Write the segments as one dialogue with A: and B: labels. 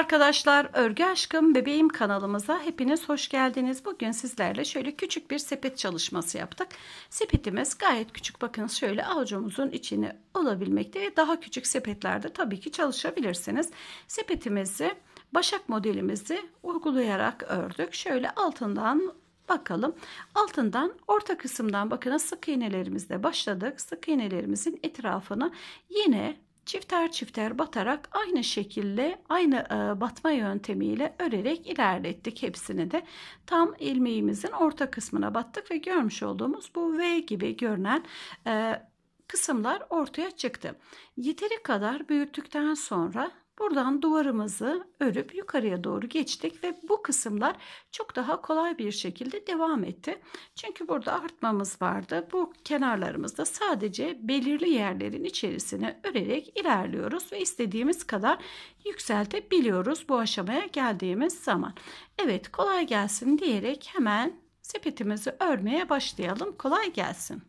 A: arkadaşlar, Örgü Aşkım Bebeğim kanalımıza hepiniz hoş geldiniz. Bugün sizlerle şöyle küçük bir sepet çalışması yaptık. Sepetimiz gayet küçük. Bakın şöyle avucumuzun içine olabilmekte daha küçük sepetlerde tabii ki çalışabilirsiniz. Sepetimizi, başak modelimizi uygulayarak ördük. Şöyle altından bakalım. Altından orta kısımdan bakın sık iğnelerimizle başladık. Sık iğnelerimizin etrafını yine çifter çifter batarak aynı şekilde aynı e, batma yöntemiyle örerek ilerlettik hepsini de tam ilmeğimizin orta kısmına battık ve görmüş olduğumuz bu V gibi görünen e, kısımlar ortaya çıktı. Yeteri kadar büyüttükten sonra Buradan duvarımızı örüp yukarıya doğru geçtik ve bu kısımlar çok daha kolay bir şekilde devam etti. Çünkü burada artmamız vardı. Bu kenarlarımızda sadece belirli yerlerin içerisine örerek ilerliyoruz ve istediğimiz kadar yükseltebiliyoruz bu aşamaya geldiğimiz zaman. Evet kolay gelsin diyerek hemen sepetimizi örmeye başlayalım. Kolay gelsin.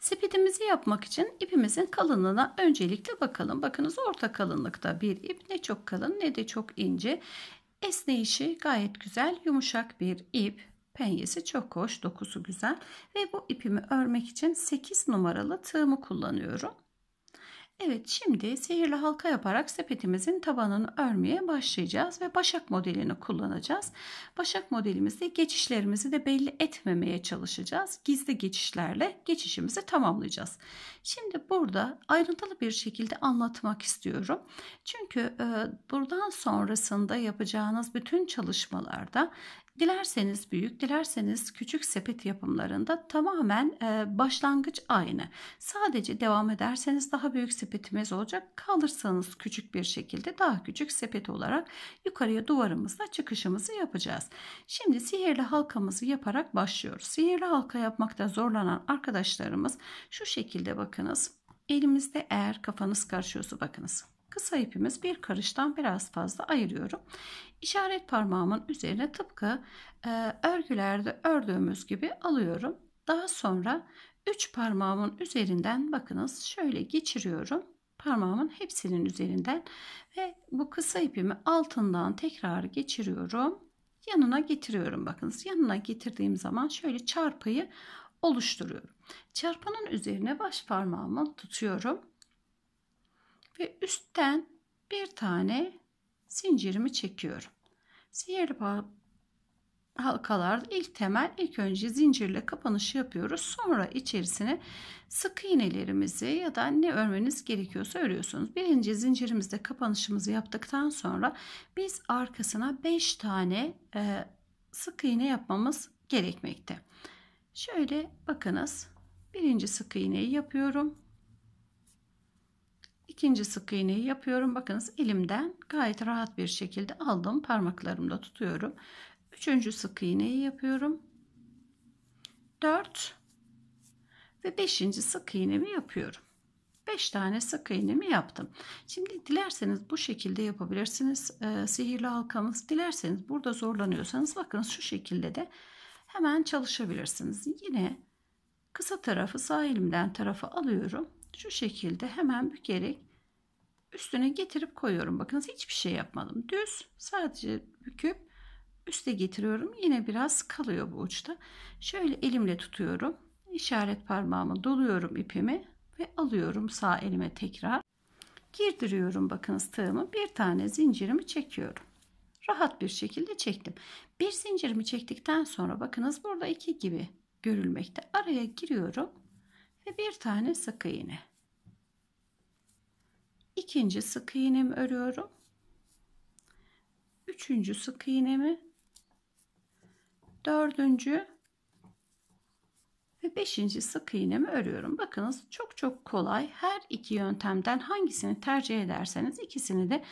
A: Sepetimizi yapmak için ipimizin kalınlığına öncelikle bakalım. Bakınız orta kalınlıkta bir ip ne çok kalın ne de çok ince. Esneyişi gayet güzel yumuşak bir ip. Penyesi çok hoş dokusu güzel ve bu ipimi örmek için 8 numaralı tığımı kullanıyorum. Evet şimdi sihirli halka yaparak sepetimizin tabanını örmeye başlayacağız ve başak modelini kullanacağız. Başak modelimizde geçişlerimizi de belli etmemeye çalışacağız. Gizli geçişlerle geçişimizi tamamlayacağız. Şimdi burada ayrıntılı bir şekilde anlatmak istiyorum. Çünkü buradan sonrasında yapacağınız bütün çalışmalarda Dilerseniz büyük, dilerseniz küçük sepet yapımlarında tamamen e, başlangıç aynı. Sadece devam ederseniz daha büyük sepetimiz olacak. Kalırsanız küçük bir şekilde daha küçük sepet olarak yukarıya duvarımızla çıkışımızı yapacağız. Şimdi sihirli halkamızı yaparak başlıyoruz. Sihirli halka yapmakta zorlanan arkadaşlarımız şu şekilde bakınız. Elimizde eğer kafanız karışıyorsa bakınız kısa ipimiz bir karıştan biraz fazla ayırıyorum. İşaret parmağımın üzerine tıpkı e, örgülerde ördüğümüz gibi alıyorum. Daha sonra 3 parmağımın üzerinden bakınız şöyle geçiriyorum. Parmağımın hepsinin üzerinden ve bu kısa ipimi altından tekrar geçiriyorum yanına getiriyorum bakınız yanına getirdiğim zaman şöyle çarpıyı oluşturuyorum çarpanın üzerine baş parmağımı tutuyorum ve üstten bir tane zincirimi çekiyorum. Sihirli halkalarda ilk temel ilk önce zincirle kapanışı yapıyoruz. Sonra içerisine sık iğnelerimizi ya da ne örmeniz gerekiyorsa örüyorsunuz. Birinci zincirimizde kapanışımızı yaptıktan sonra biz arkasına 5 tane e, sık iğne yapmamız gerekmekte. Şöyle bakınız. Birinci sık iğneyi yapıyorum. İkinci sık iğneyi yapıyorum. Bakınız elimden gayet rahat bir şekilde aldım. Parmaklarımda tutuyorum. Üçüncü sık iğneyi yapıyorum. Dört ve beşinci sık iğnemi yapıyorum. Beş tane sık iğnemi yaptım. Şimdi dilerseniz bu şekilde yapabilirsiniz. Ee, sihirli halkamız dilerseniz burada zorlanıyorsanız bakınız şu şekilde de hemen çalışabilirsiniz. Yine kısa tarafı sağ elimden tarafı alıyorum. Şu şekilde hemen bükerek üstüne getirip koyuyorum. Bakınız hiçbir şey yapmadım. Düz sadece büküp üste getiriyorum. Yine biraz kalıyor bu uçta. Şöyle elimle tutuyorum. İşaret parmağımı doluyorum ipimi ve alıyorum sağ elime tekrar. Girdiriyorum bakınız tığımı. Bir tane zincirimi çekiyorum. Rahat bir şekilde çektim. Bir zincirimi çektikten sonra bakınız burada iki gibi görülmekte. Araya giriyorum ve bir tane sık iğne ikinci sık iğnemi örüyorum. Üçüncü sık iğnemi. Dördüncü ve beşinci sık iğnemi örüyorum. Bakınız çok çok kolay. Her iki yöntemden hangisini tercih ederseniz ikisini de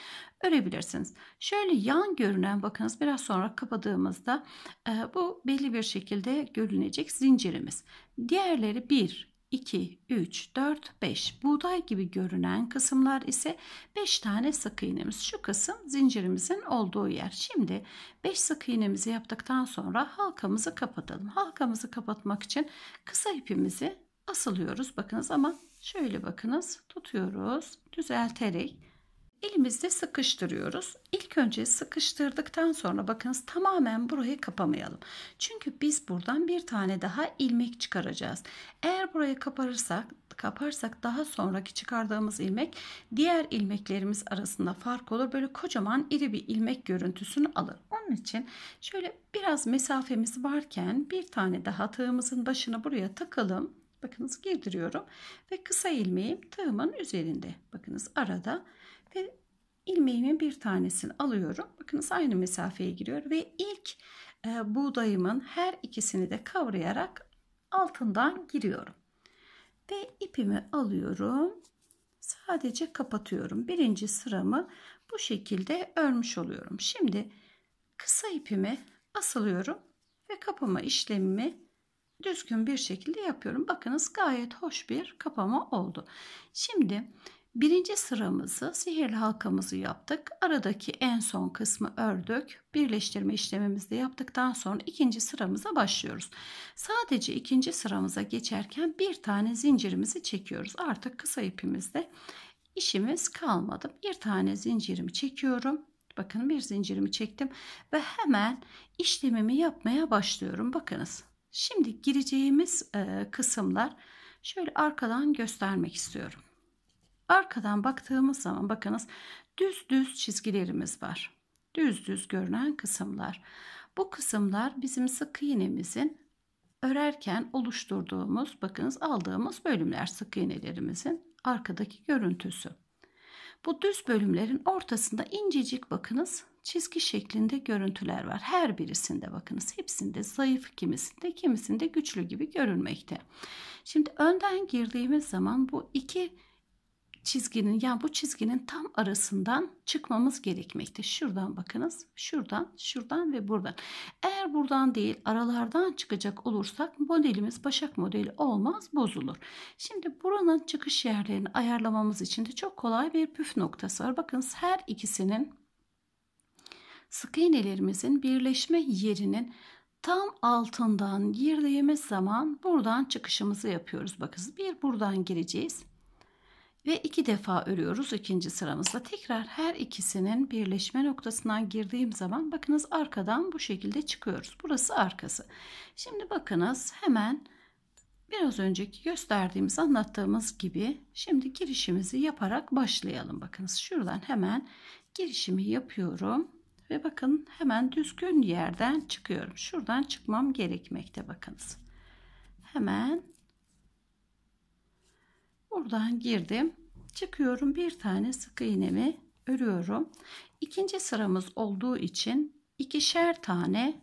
A: örebilirsiniz. Şöyle yan görünen bakınız biraz sonra kapadığımızda e, bu belli bir şekilde görünecek zincirimiz. Diğerleri bir, 2, 3, 4, 5 buğday gibi görünen kısımlar ise 5 tane sık iğnemiz. Şu kısım zincirimizin olduğu yer. Şimdi 5 sık iğnemizi yaptıktan sonra halkamızı kapatalım. Halkamızı kapatmak için kısa ipimizi asılıyoruz. Bakınız ama şöyle bakınız tutuyoruz düzelterek elimizde sıkıştırıyoruz. İlk önce sıkıştırdıktan sonra bakınız tamamen burayı kapamayalım. Çünkü biz buradan bir tane daha ilmek çıkaracağız. Eğer burayı kaparırsak, kaparsak daha sonraki çıkardığımız ilmek diğer ilmeklerimiz arasında fark olur. Böyle kocaman iri bir ilmek görüntüsünü alır. Onun için şöyle biraz mesafemiz varken bir tane daha tığımızın başına buraya takalım. Bakınız girdiriyorum ve kısa ilmeğim tığımın üzerinde. Bakınız arada ve ilmeğimin bir tanesini alıyorum. Bakınız aynı mesafeye giriyor ve ilk e, buğdayımın her ikisini de kavrayarak altından giriyorum. Ve ipimi alıyorum. Sadece kapatıyorum. Birinci sıramı bu şekilde örmüş oluyorum. Şimdi kısa ipimi asılıyorum ve kapama işlemimi düzgün bir şekilde yapıyorum. Bakınız gayet hoş bir kapama oldu. Şimdi Birinci sıramızı sihirli halkamızı yaptık. Aradaki en son kısmı ördük. Birleştirme işlemimizi de yaptıktan sonra ikinci sıramıza başlıyoruz. Sadece ikinci sıramıza geçerken bir tane zincirimizi çekiyoruz. Artık kısa ipimizde işimiz kalmadı. Bir tane zincirimi çekiyorum. Bakın bir zincirimi çektim ve hemen işlemimi yapmaya başlıyorum. Bakınız şimdi gireceğimiz kısımlar şöyle arkadan göstermek istiyorum. Arkadan baktığımız zaman bakınız düz düz çizgilerimiz var. Düz düz görünen kısımlar. Bu kısımlar bizim sık iğnemizin örerken oluşturduğumuz, bakınız aldığımız bölümler sık iğnelerimizin arkadaki görüntüsü. Bu düz bölümlerin ortasında incecik bakınız çizgi şeklinde görüntüler var. Her birisinde bakınız hepsinde zayıf kimisinde kimisinde güçlü gibi görünmekte. Şimdi önden girdiğimiz zaman bu iki çizginin yani bu çizginin tam arasından çıkmamız gerekmekte. Şuradan bakınız. Şuradan, şuradan ve buradan. Eğer buradan değil aralardan çıkacak olursak modelimiz başak modeli olmaz bozulur. Şimdi buranın çıkış yerlerini ayarlamamız için de çok kolay bir püf noktası var. Bakınız her ikisinin sık iğnelerimizin birleşme yerinin tam altından girdiğimiz zaman buradan çıkışımızı yapıyoruz. Bakınız, bir buradan gireceğiz ve iki defa örüyoruz ikinci sıramızda. Tekrar her ikisinin birleşme noktasından girdiğim zaman bakınız arkadan bu şekilde çıkıyoruz. Burası arkası. Şimdi bakınız hemen biraz önceki gösterdiğimiz anlattığımız gibi şimdi girişimizi yaparak başlayalım. Bakınız şuradan hemen girişimi yapıyorum ve bakın hemen düzgün yerden çıkıyorum. Şuradan çıkmam gerekmekte bakınız. Hemen buradan girdim çıkıyorum bir tane sık iğnemi örüyorum ikinci sıramız olduğu için ikişer tane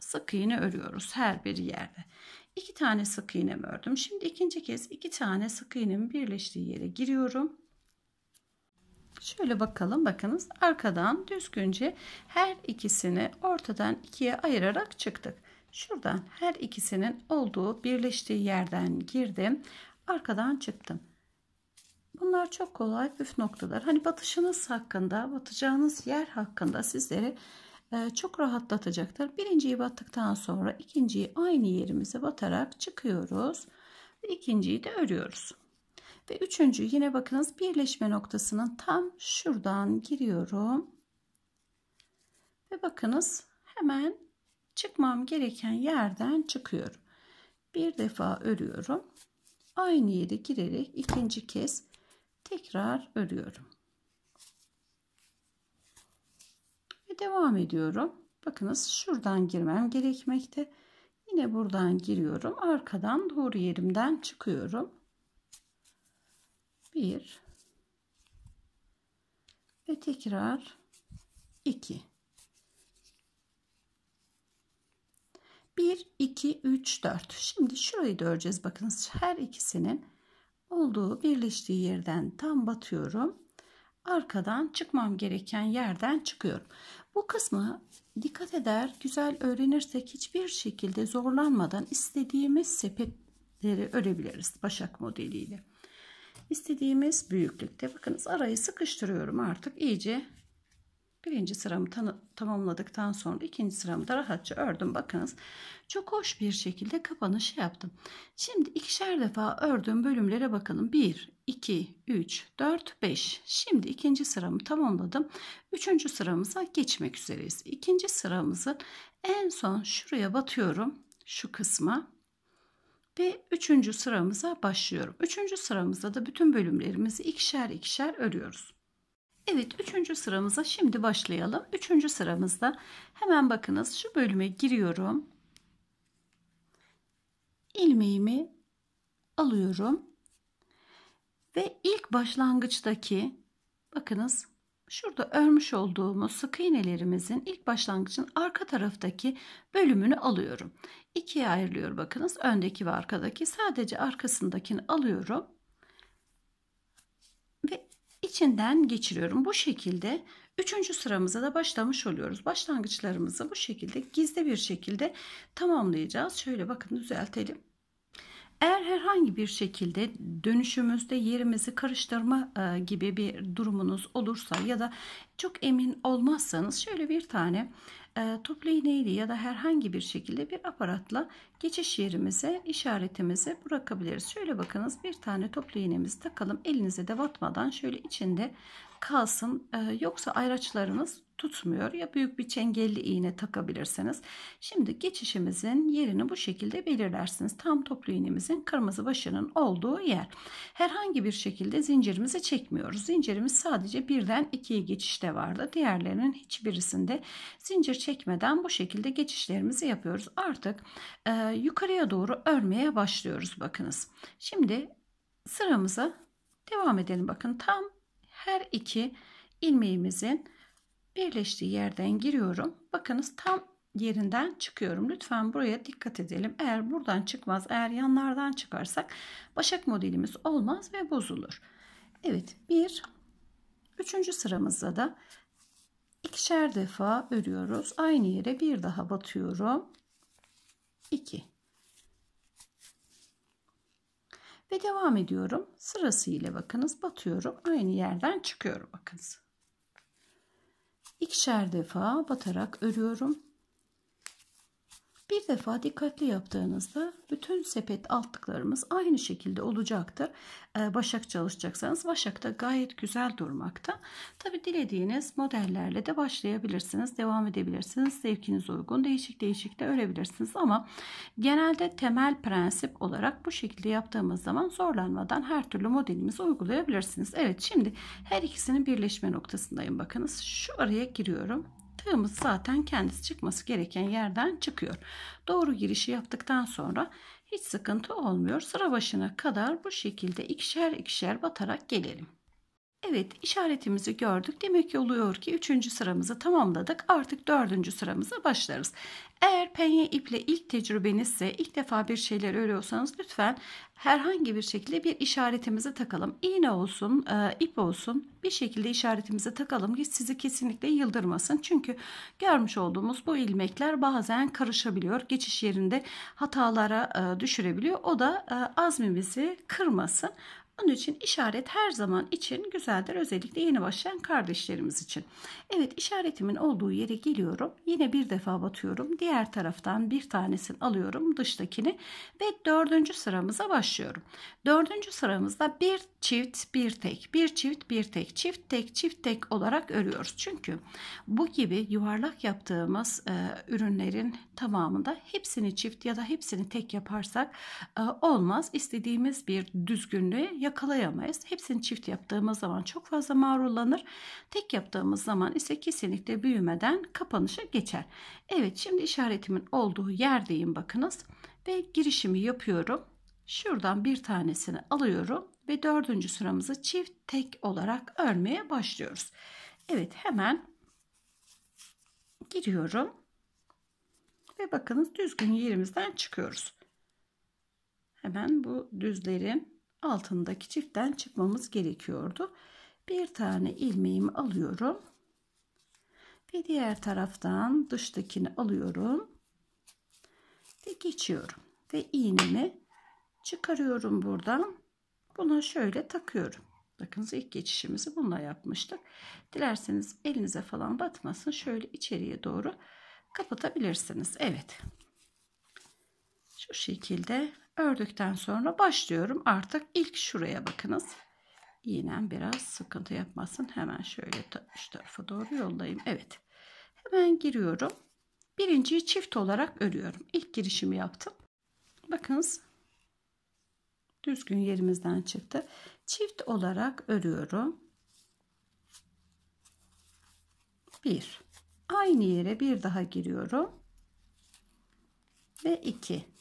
A: sık iğne örüyoruz her bir yerde iki tane sık iğnemi ördüm şimdi ikinci kez iki tane sık iğnemin birleştiği yere giriyorum Şöyle bakalım bakınız arkadan düzgünce her ikisini ortadan ikiye ayırarak çıktık. Şuradan her ikisinin olduğu birleştiği yerden girdim. Arkadan çıktım. Bunlar çok kolay püf noktalar. Hani batışınız hakkında, batacağınız yer hakkında sizleri e, çok rahatlatacaktır. Birinciyi battıktan sonra ikinciyi aynı yerimize batarak çıkıyoruz. ve ikinciyi de örüyoruz. Ve üçüncü yine bakınız birleşme noktasının tam şuradan giriyorum. Ve bakınız hemen çıkmam gereken yerden çıkıyorum. Bir defa örüyorum. Aynı yere girerek ikinci kez tekrar örüyorum. Ve devam ediyorum. Bakınız şuradan girmem gerekmekte. Yine buradan giriyorum. Arkadan doğru yerimden çıkıyorum. Bir ve tekrar iki. Bir iki üç dört. Şimdi şurayı da öreceğiz. Bakınız her ikisinin olduğu birleştiği yerden tam batıyorum. Arkadan çıkmam gereken yerden çıkıyorum. Bu kısmı dikkat eder, güzel öğrenirsek hiçbir şekilde zorlanmadan istediğimiz sepetleri örebiliriz başak modeliyle. İstediğimiz büyüklükte. Bakınız arayı sıkıştırıyorum artık iyice Birinci sıramı tamamladıktan sonra ikinci sıramı da rahatça ördüm. Bakınız çok hoş bir şekilde kapanışı yaptım. Şimdi ikişer defa ördüğüm bölümlere bakalım. 1, 2, 3, 4, 5. Şimdi ikinci sıramı tamamladım. Üçüncü sıramıza geçmek üzereyiz. İkinci sıramızı en son şuraya batıyorum. Şu kısma ve üçüncü sıramıza başlıyorum. Üçüncü sıramızda da bütün bölümlerimizi ikişer ikişer örüyoruz. Evet üçüncü sıramıza şimdi başlayalım. Üçüncü sıramızda hemen bakınız şu bölüme giriyorum. ilmeğimi alıyorum. Ve ilk başlangıçtaki bakınız şurada örmüş olduğumuz sık iğnelerimizin ilk başlangıcın arka taraftaki bölümünü alıyorum. İkiye ayrılıyor bakınız öndeki ve arkadaki sadece arkasındakini alıyorum içinden geçiriyorum. Bu şekilde üçüncü sıramıza da başlamış oluyoruz. Başlangıçlarımızı bu şekilde gizli bir şekilde tamamlayacağız. Şöyle bakın düzeltelim. Eğer herhangi bir şekilde dönüşümüzde yerimizi karıştırma e, gibi bir durumunuz olursa ya da çok emin olmazsanız şöyle bir tane e, toplu iğneyle ya da herhangi bir şekilde bir aparatla geçiş yerimize işaretimizi bırakabiliriz. Şöyle bakınız bir tane toplu iğnemizi takalım elinize de batmadan şöyle içinde kalsın. E, yoksa ayraçlarınız tutmuyor. Ya büyük bir çengelli iğne takabilirsiniz. Şimdi geçişimizin yerini bu şekilde belirlersiniz. Tam toplu iğnemizin kırmızı başının olduğu yer. Herhangi bir şekilde zincirimizi çekmiyoruz. Zincirimiz sadece birden ikiye geçişte vardı. Diğerlerinin hiçbirisinde zincir çekmeden bu şekilde geçişlerimizi yapıyoruz. Artık e, yukarıya doğru örmeye başlıyoruz bakınız. Şimdi sıramıza devam edelim. Bakın tam her iki ilmeğimizin birleştiği yerden giriyorum. Bakınız tam yerinden çıkıyorum. Lütfen buraya dikkat edelim. Eğer buradan çıkmaz, eğer yanlardan çıkarsak başak modelimiz olmaz ve bozulur. Evet, bir üçüncü sıramızda da ikişer defa örüyoruz. Aynı yere bir daha batıyorum. 2 Ve devam ediyorum. Sırasıyla bakınız batıyorum. Aynı yerden çıkıyorum bakınız. İkişer defa batarak örüyorum. Bir defa dikkatli yaptığınızda bütün sepet altlıklarımız aynı şekilde olacaktır. Ee, Başak çalışacaksanız başakta gayet güzel durmakta. Tabi dilediğiniz modellerle de başlayabilirsiniz. Devam edebilirsiniz. Zevkiniz uygun. Değişik değişik de örebilirsiniz. Ama genelde temel prensip olarak bu şekilde yaptığımız zaman zorlanmadan her türlü modelimizi uygulayabilirsiniz. Evet şimdi her ikisinin birleşme noktasındayım. Bakınız şu araya giriyorum tığımız zaten kendisi çıkması gereken yerden çıkıyor. Doğru girişi yaptıktan sonra hiç sıkıntı olmuyor. Sıra başına kadar bu şekilde ikişer ikişer batarak gelelim. Evet işaretimizi gördük. Demek ki oluyor ki üçüncü sıramızı tamamladık. Artık dördüncü sıramıza başlarız. Eğer penye iple ilk tecrübenizse ilk defa bir şeyler örüyorsanız lütfen herhangi bir şekilde bir işaretimizi takalım. İğne olsun, e, ip olsun bir şekilde işaretimizi takalım ki sizi kesinlikle yıldırmasın. Çünkü görmüş olduğumuz bu ilmekler bazen karışabiliyor. Geçiş yerinde hatalara e, düşürebiliyor. O da e, azmimizi kırmasın. Onun için işaret her zaman için güzeldir. Özellikle yeni başlayan kardeşlerimiz için. Evet işaretimin olduğu yere geliyorum. Yine bir defa batıyorum. Diğer taraftan bir tanesini alıyorum dıştakini ve dördüncü sıramıza başlıyorum. Dördüncü sıramızda bir çift bir tek bir çift bir tek çift tek çift tek olarak örüyoruz. Çünkü bu gibi yuvarlak yaptığımız e, ürünlerin tamamında hepsini çift ya da hepsini tek yaparsak e, olmaz. İstediğimiz bir düzgünlüğü yakalayamayız. Hepsini çift yaptığımız zaman çok fazla marullanır. Tek yaptığımız zaman ise kesinlikle büyümeden kapanışa geçer. Evet şimdi işaretimin olduğu yerdeyim bakınız. Ve girişimi yapıyorum. Şuradan bir tanesini alıyorum ve dördüncü sıramızı çift tek olarak örmeye başlıyoruz. Evet hemen giriyorum ve bakınız düzgün yerimizden çıkıyoruz. Hemen bu düzlerin altındaki çiftten çıkmamız gerekiyordu. Bir tane ilmeğimi alıyorum. Ve diğer taraftan dıştakini alıyorum. Ve geçiyorum. Ve iğnemi çıkarıyorum buradan. Buna şöyle takıyorum. Bakınız ilk geçişimizi bununla yapmıştık. Dilerseniz elinize falan batmasın. Şöyle içeriye doğru kapatabilirsiniz. Evet. Şu şekilde Ördükten sonra başlıyorum. Artık ilk şuraya bakınız. İğnem biraz sıkıntı yapmasın. Hemen şöyle şu tarafa doğru yollayayım. Evet. Hemen giriyorum. Birinciyi çift olarak örüyorum. İlk girişimi yaptım. Bakınız. Düzgün yerimizden çıktı. Çift olarak örüyorum. Bir. Aynı yere bir daha giriyorum. Ve iki.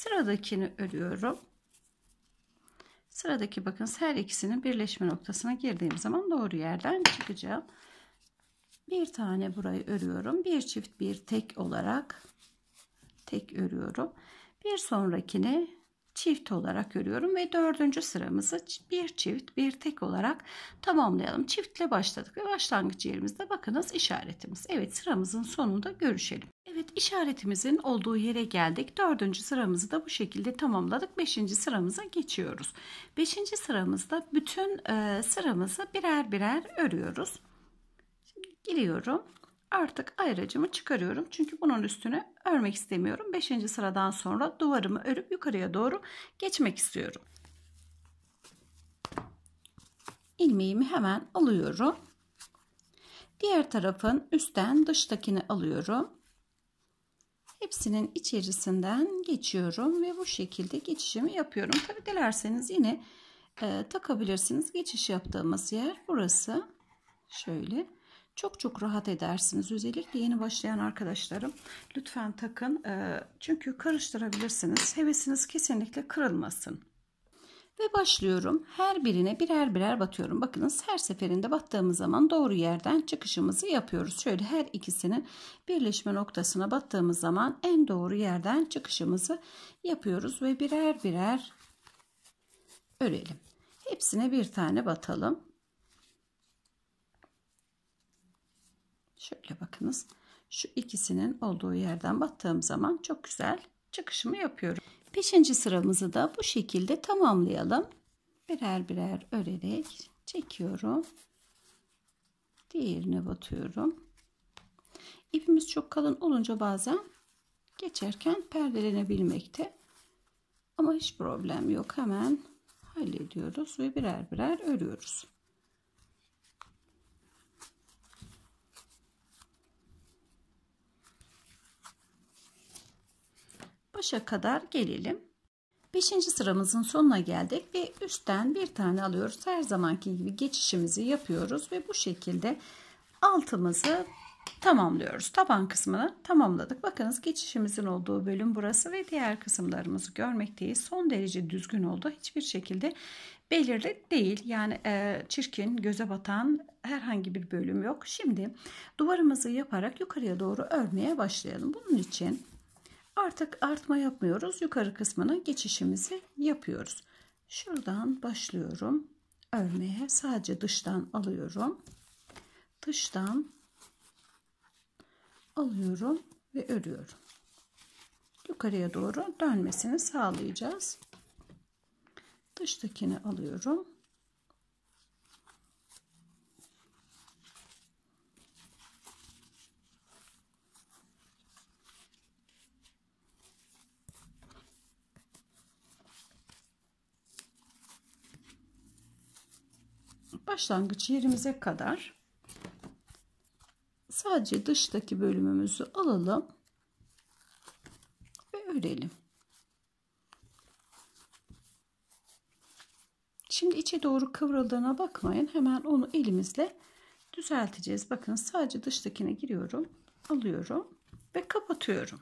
A: Sıradakini örüyorum. Sıradaki bakın, her ikisinin birleşme noktasına girdiğim zaman doğru yerden çıkacağım. Bir tane burayı örüyorum. Bir çift bir tek olarak tek örüyorum. Bir sonrakini çift olarak örüyorum ve dördüncü sıramızı bir çift bir tek olarak tamamlayalım. Çiftle başladık ve başlangıç yerimizde bakınız işaretimiz. Evet sıramızın sonunda görüşelim. Evet işaretimizin olduğu yere geldik. Dördüncü sıramızı da bu şekilde tamamladık. Beşinci sıramıza geçiyoruz. Beşinci sıramızda bütün sıramızı birer birer örüyoruz. Şimdi giriyorum artık ayracımı çıkarıyorum. Çünkü bunun üstüne örmek istemiyorum. 5. sıradan sonra duvarımı örüp yukarıya doğru geçmek istiyorum. Ilmeğimi hemen alıyorum. Diğer tarafın üstten dıştakini alıyorum. Hepsinin içerisinden geçiyorum ve bu şekilde geçişimi yapıyorum. Tabi dilerseniz yine e, takabilirsiniz. Geçiş yaptığımız yer burası. Şöyle. Çok çok rahat edersiniz. Özellikle yeni başlayan arkadaşlarım lütfen takın. Ee, çünkü karıştırabilirsiniz. Hevesiniz kesinlikle kırılmasın. Ve başlıyorum. Her birine birer birer batıyorum. Bakınız her seferinde battığımız zaman doğru yerden çıkışımızı yapıyoruz. Şöyle her ikisinin birleşme noktasına battığımız zaman en doğru yerden çıkışımızı yapıyoruz. Ve birer birer örelim. Hepsine bir tane batalım. Şöyle bakınız. Şu ikisinin olduğu yerden battığım zaman çok güzel çıkışımı yapıyorum. Beşinci sıramızı da bu şekilde tamamlayalım. Birer birer örerek çekiyorum. Diğerine batıyorum. İpimiz çok kalın olunca bazen geçerken perdelenebilmekte. Ama hiç problem yok. Hemen hallediyoruz ve birer birer örüyoruz. başa kadar gelelim. 5. sıramızın sonuna geldik ve üstten bir tane alıyoruz. Her zamanki gibi geçişimizi yapıyoruz ve bu şekilde altımızı tamamlıyoruz. Taban kısmını tamamladık. Bakınız geçişimizin olduğu bölüm burası ve diğer kısımlarımızı görmekteyiz. Son derece düzgün oldu. Hiçbir şekilde belirli değil. Yani e, çirkin, göze batan herhangi bir bölüm yok. Şimdi duvarımızı yaparak yukarıya doğru örmeye başlayalım. Bunun için Artık artma yapmıyoruz. Yukarı kısmına geçişimizi yapıyoruz. Şuradan başlıyorum. Örmeye sadece dıştan alıyorum. Dıştan alıyorum ve örüyorum. Yukarıya doğru dönmesini sağlayacağız. Dıştakini alıyorum başlangıç yerimize kadar sadece dıştaki bölümümüzü alalım ve örelim. Şimdi içe doğru kıvrıldığına bakmayın. Hemen onu elimizle düzelteceğiz. Bakın sadece dıştakine giriyorum. Alıyorum ve kapatıyorum.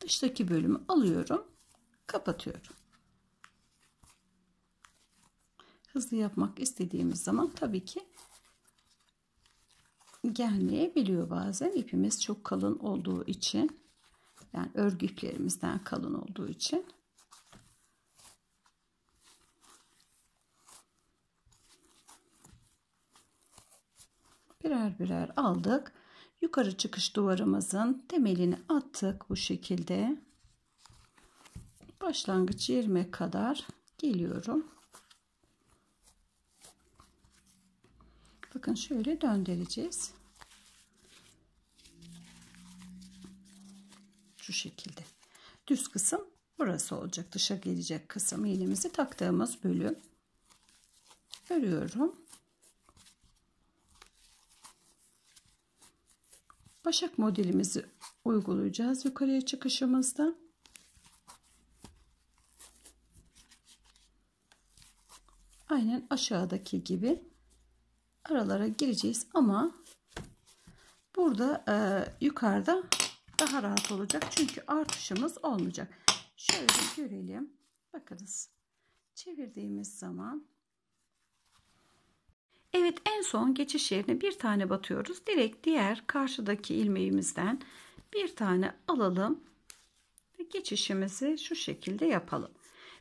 A: Dıştaki bölümü alıyorum. Kapatıyorum. hızlı yapmak istediğimiz zaman tabii ki gelmeyebiliyor bazen. ipimiz çok kalın olduğu için yani örgü iplerimizden kalın olduğu için birer birer aldık. Yukarı çıkış duvarımızın temelini attık bu şekilde. Başlangıç yerime kadar geliyorum. Bakın şöyle döndüreceğiz. Şu şekilde. Düz kısım burası olacak. Dışa gelecek kısım iğnemizi taktığımız bölüm. Örüyorum. Başak modelimizi uygulayacağız yukarıya çıkışımızda. Aynen aşağıdaki gibi aralara gireceğiz ama burada e, yukarıda daha rahat olacak çünkü artışımız olmayacak şöyle görelim bakınız çevirdiğimiz zaman Evet en son geçiş yerine bir tane batıyoruz direkt diğer karşıdaki ilmeğimizden bir tane alalım ve geçişimizi şu şekilde yapalım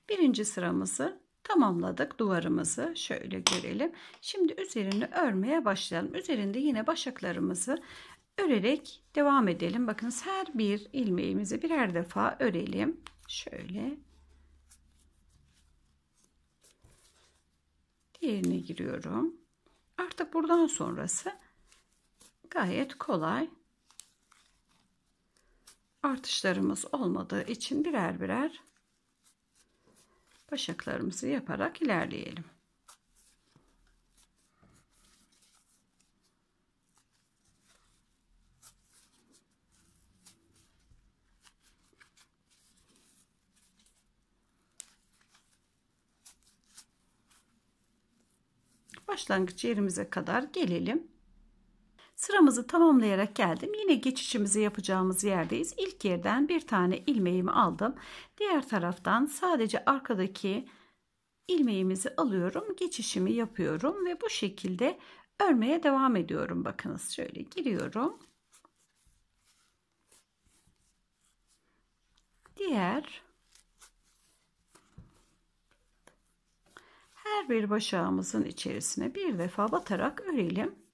A: birinci sıramızı Tamamladık duvarımızı. Şöyle görelim. Şimdi üzerini örmeye başlayalım. Üzerinde yine başaklarımızı örerek devam edelim. Bakınız her bir ilmeğimizi birer defa örelim. Şöyle. Diğerine giriyorum. Artık buradan sonrası gayet kolay. Artışlarımız olmadığı için birer birer başaklarımızı yaparak ilerleyelim. Başlangıç yerimize kadar gelelim. Sıramızı tamamlayarak geldim. Yine geçişimizi yapacağımız yerdeyiz. İlk yerden bir tane ilmeğimi aldım. Diğer taraftan sadece arkadaki ilmeğimizi alıyorum. Geçişimi yapıyorum ve bu şekilde örmeye devam ediyorum. Bakınız şöyle giriyorum. Diğer her bir başağımızın içerisine bir defa batarak örelim.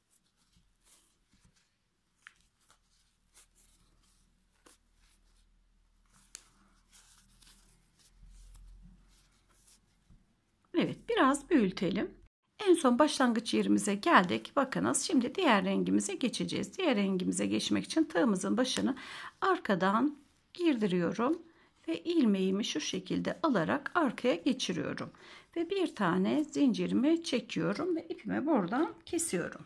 A: Evet biraz büyütelim. En son başlangıç yerimize geldik. Bakınız şimdi diğer rengimize geçeceğiz. Diğer rengimize geçmek için tığımızın başını arkadan girdiriyorum. Ve ilmeğimi şu şekilde alarak arkaya geçiriyorum. Ve bir tane zincirimi çekiyorum ve ipimi buradan kesiyorum.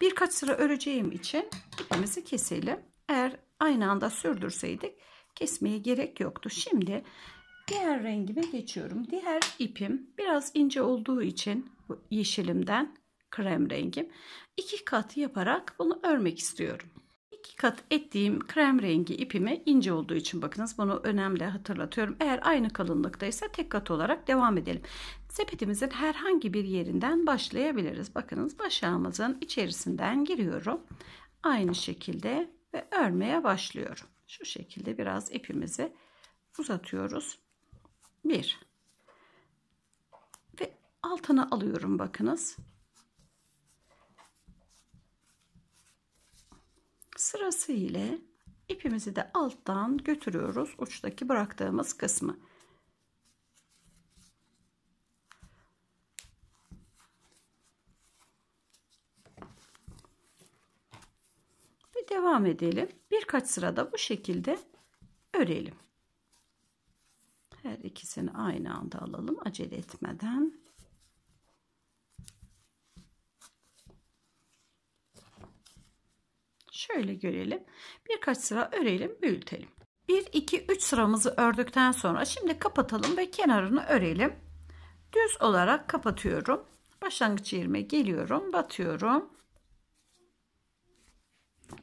A: Birkaç sıra öreceğim için ipimizi keselim. Eğer aynı anda sürdürseydik kesmeye gerek yoktu. Şimdi Diğer rengime geçiyorum. Diğer ipim biraz ince olduğu için bu yeşilimden krem rengim. iki kat yaparak bunu örmek istiyorum. İki kat ettiğim krem rengi ipimi ince olduğu için bakınız bunu önemli hatırlatıyorum. Eğer aynı kalınlıktaysa tek kat olarak devam edelim. Sepetimizin herhangi bir yerinden başlayabiliriz. Bakınız başağımızın içerisinden giriyorum. Aynı şekilde ve örmeye başlıyorum. Şu şekilde biraz ipimizi uzatıyoruz. 1 ve altına alıyorum bakınız. Sırası ile ipimizi de alttan götürüyoruz uçtaki bıraktığımız kısmı. Ve devam edelim. Birkaç sırada bu şekilde örelim ikisini aynı anda alalım acele etmeden. Şöyle görelim. Birkaç sıra örelim, büyütelim. 1 2 3 sıramızı ördükten sonra şimdi kapatalım ve kenarını örelim. Düz olarak kapatıyorum. Başlangıç yerime geliyorum, batıyorum.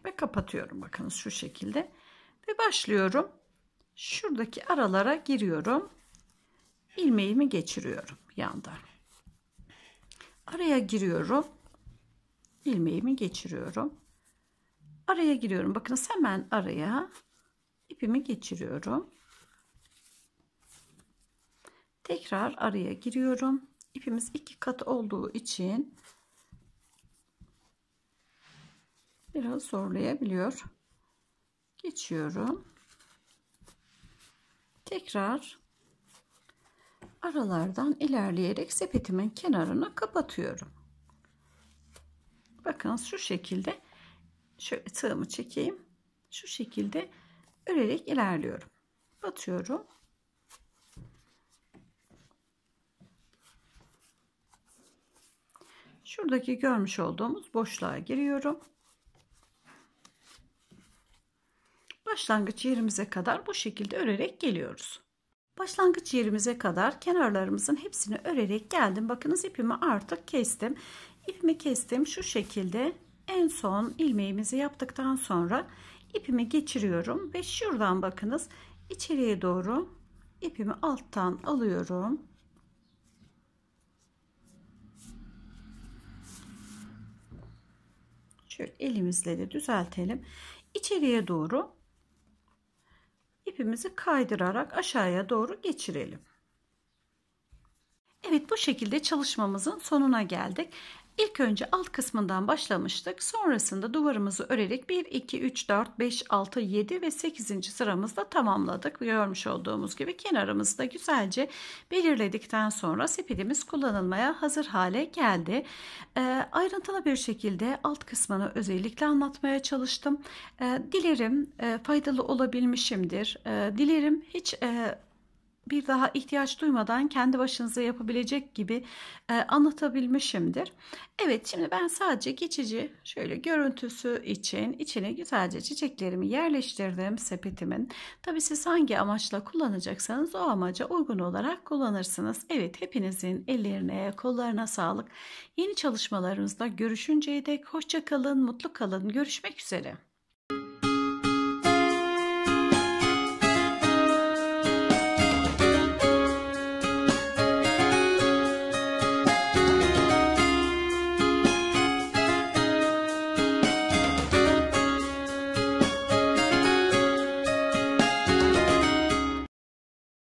A: Ve kapatıyorum. Bakın şu şekilde. Ve başlıyorum şuradaki aralara giriyorum. ilmeğimi geçiriyorum yandan. Araya giriyorum. ilmeğimi geçiriyorum. Araya giriyorum. Bakın hemen araya ipimi geçiriyorum. Tekrar araya giriyorum. İpimiz iki kat olduğu için biraz zorlayabiliyor. Geçiyorum tekrar aralardan ilerleyerek sepetimin kenarını kapatıyorum. Bakın şu şekilde şöyle tığımı çekeyim. Şu şekilde örerek ilerliyorum. Batıyorum. Şuradaki görmüş olduğumuz boşluğa giriyorum. başlangıç yerimize kadar bu şekilde örerek geliyoruz. Başlangıç yerimize kadar kenarlarımızın hepsini örerek geldim. Bakınız ipimi artık kestim. İpimi kestim şu şekilde. En son ilmeğimizi yaptıktan sonra ipimi geçiriyorum ve şuradan bakınız içeriye doğru ipimi alttan alıyorum. Şöyle elimizle de düzeltelim. İçeriye doğru ipimizi kaydırarak aşağıya doğru geçirelim. Evet bu şekilde çalışmamızın sonuna geldik. İlk önce alt kısmından başlamıştık. Sonrasında duvarımızı örerek 1, 2, 3, 4, 5, 6, 7 ve 8. sıramızda tamamladık. Görmüş olduğumuz gibi kenarımızı da güzelce belirledikten sonra sepetimiz kullanılmaya hazır hale geldi. E, ayrıntılı bir şekilde alt kısmını özellikle anlatmaya çalıştım. E, dilerim e, faydalı olabilmişimdir. E, dilerim hiç... E, bir daha ihtiyaç duymadan kendi başınıza yapabilecek gibi e, anlatabilmişimdir. Evet şimdi ben sadece geçici şöyle görüntüsü için içine güzelce çiçeklerimi yerleştirdim sepetimin. Tabii siz hangi amaçla kullanacaksanız o amaca uygun olarak kullanırsınız. Evet hepinizin ellerine kollarına sağlık. Yeni çalışmalarınızda görüşünceye dek hoşça kalın mutlu kalın görüşmek üzere.